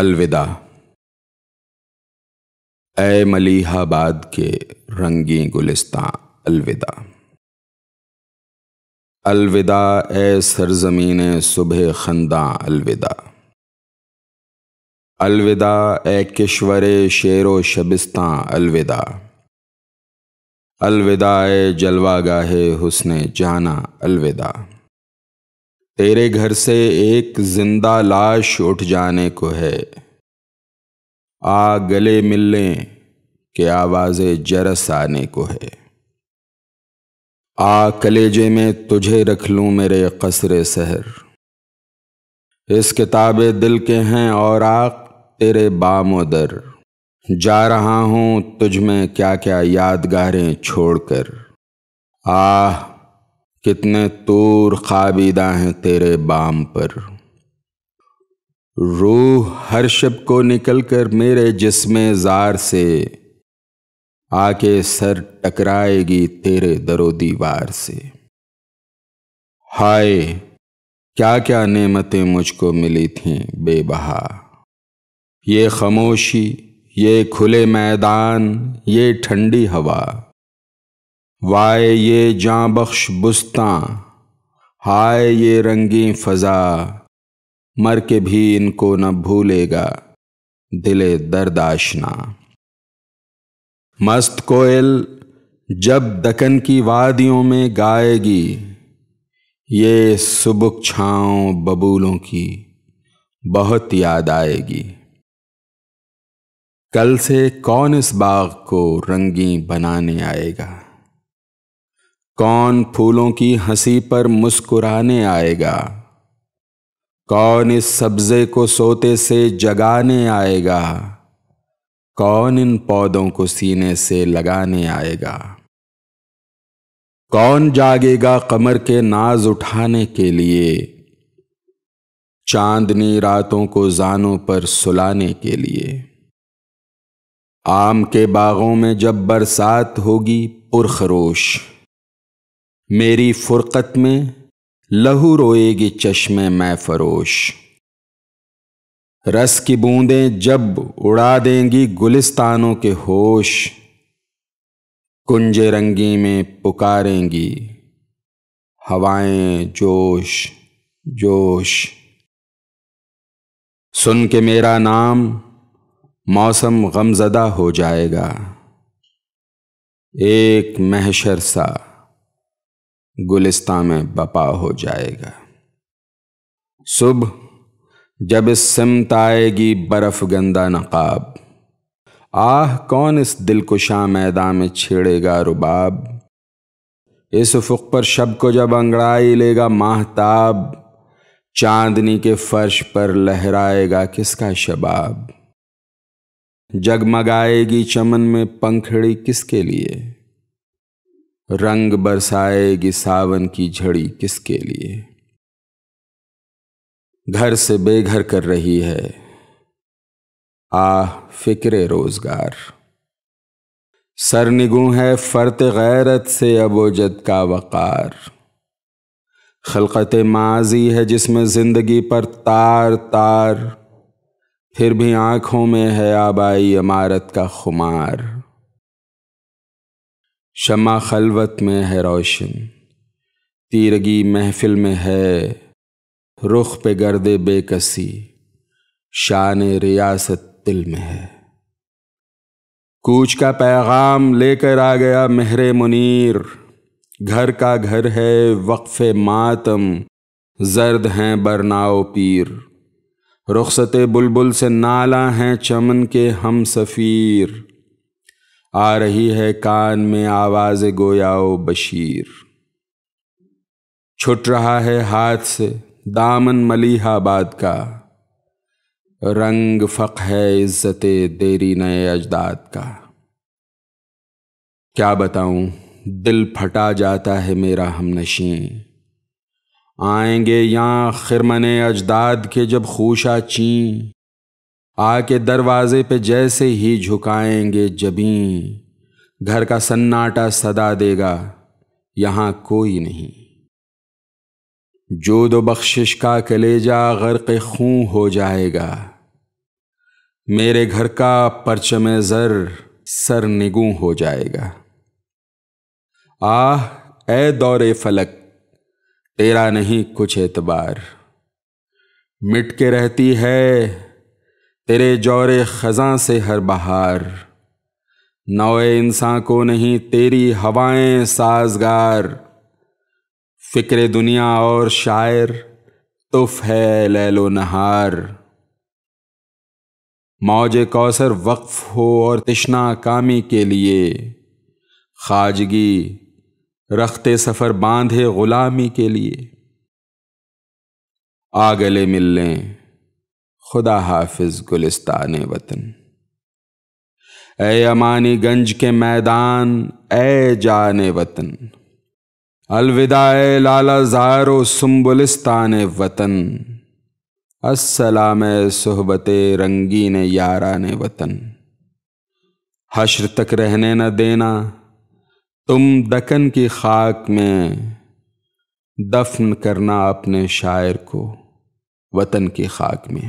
अलविदा ए मलिहाबाद के रंगी गुलिस्तां अलविदा अलविदा ए सरजमीन सुबह खंदा अलविदा अलविदा ए किश्वर शेर व शबिस्तां अलविदा अलविदा ए जलवागाहे हुस्न जाना अलविदा तेरे घर से एक जिंदा लाश उठ जाने को है आ गले मिलने के आवाज़ें जरस आने को है आ कलेजे में तुझे रख लूँ मेरे कसरे सहर इस किताब दिल के हैं और आक तेरे बामोदर जा रहा हूँ तुझ में क्या क्या यादगारें छोड़कर आह कितने तूर खाबीदा हैं तेरे बाम पर रूह हर शब को निकल कर मेरे जिसमें जार से आके सर टकराएगी तेरे दरो दीवार से हाय क्या क्या नेमतें मुझको मिली थीं बेबहा ये खामोशी ये खुले मैदान ये ठंडी हवा वाय ये जाँ बख्श बुस्ता हाय ये रंगी फ़ज़ा मर के भी इनको न भूलेगा दिले दर्दाशना मस्त कोयल जब दकन की वादियों में गाएगी ये सुबुक छाओ बबूलों की बहुत याद आएगी कल से कौन इस बाग को रंगी बनाने आएगा कौन फूलों की हंसी पर मुस्कुराने आएगा कौन इस सब्जे को सोते से जगाने आएगा कौन इन पौधों को सीने से लगाने आएगा कौन जागेगा कमर के नाज उठाने के लिए चांदनी रातों को जानों पर सुलाने के लिए आम के बागों में जब बरसात होगी पुरखरोश मेरी फुरकत में लहू रोएगी चश्मे मैं फरोश रस की बूंदें जब उड़ा देंगी गुलिस्तानों के होश कुंजे रंगी में पुकारेंगी हवाएं जोश जोश सुन के मेरा नाम मौसम गमजदा हो जाएगा एक महशर सा गुलिस्तान में बपा हो जाएगा सुबह जब इस सिमत आएगी बर्फ गंदा नकाब आह कौन इस दिलकुशा मैदान में छेड़ेगा रुबाब इस फुक पर शब को जब अंगड़ाई लेगा माहताब चांदनी के फर्श पर लहराएगा किसका शबाब जगमगाएगी चमन में पंखड़ी किसके लिए रंग बरसाएगी सावन की झड़ी किसके लिए घर से बेघर कर रही है आ फिक्र रोजगार सर निगु है फर्त गैरत से अबोजत का वक़ार खलकत माजी है जिसमें ज़िंदगी पर तार तार फिर भी आंखों में है आबाई इमारत का खुमार शमा खलवत में है रोशन तीरगी महफिल में है रुख पे गर्दे बेकसी शान रियासत दिल में है कूच का पैगाम लेकर आ गया मेहर मुनीर घर का घर है वक्फ मातम जर्द हैं बरनाओ पीर रुखसत बुलबुल से नाला हैं चमन के हम सफ़ीर आ रही है कान में आवाज गोयाओ बशीर छुट रहा है हाथ से दामन मलिहाबाद का रंग फक है इज्जत देरी नए अजदाद का क्या बताऊं दिल फटा जाता है मेरा हम नशी आएंगे यहाँ खिरमन अजदाद के जब खूशा चीं आके दरवाजे पे जैसे ही झुकाएंगे जबी घर का सन्नाटा सदा देगा यहां कोई नहीं जो दो बख्शिश का कलेजा गर्क खूं हो जाएगा मेरे घर का परचम जर सर निगू हो जाएगा आह ए दौरे फलक तेरा नहीं कुछ एतबार मिट के रहती है तेरे जोरे ख़ज़ां से हर बहार नौए इंसान को नहीं तेरी हवाएं साजगार फिक्र दुनिया और शायर तुफ है लैलो नहार मौज कौसर वक्फ हो और तिश्ना कामी के लिए खाजगी रखते सफ़र बांधे ग़ुलामी के लिए आगले मिलने खुदा हाफिज गुलिस्तान वतन ए अमानी गंज के मैदान ए जाने वतन अलविदा लाला जारो सुम्बुलिस्तान वतन असलाम सहबत रंगीन यारान वतन हश्र तक रहने न देना तुम दकन की खाक में दफन करना अपने शायर को वतन की खाक में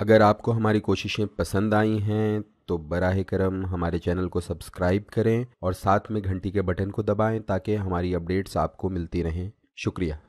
अगर आपको हमारी कोशिशें पसंद आई हैं तो बराह करम हमारे चैनल को सब्सक्राइब करें और साथ में घंटी के बटन को दबाएं ताकि हमारी अपडेट्स आपको मिलती रहें शुक्रिया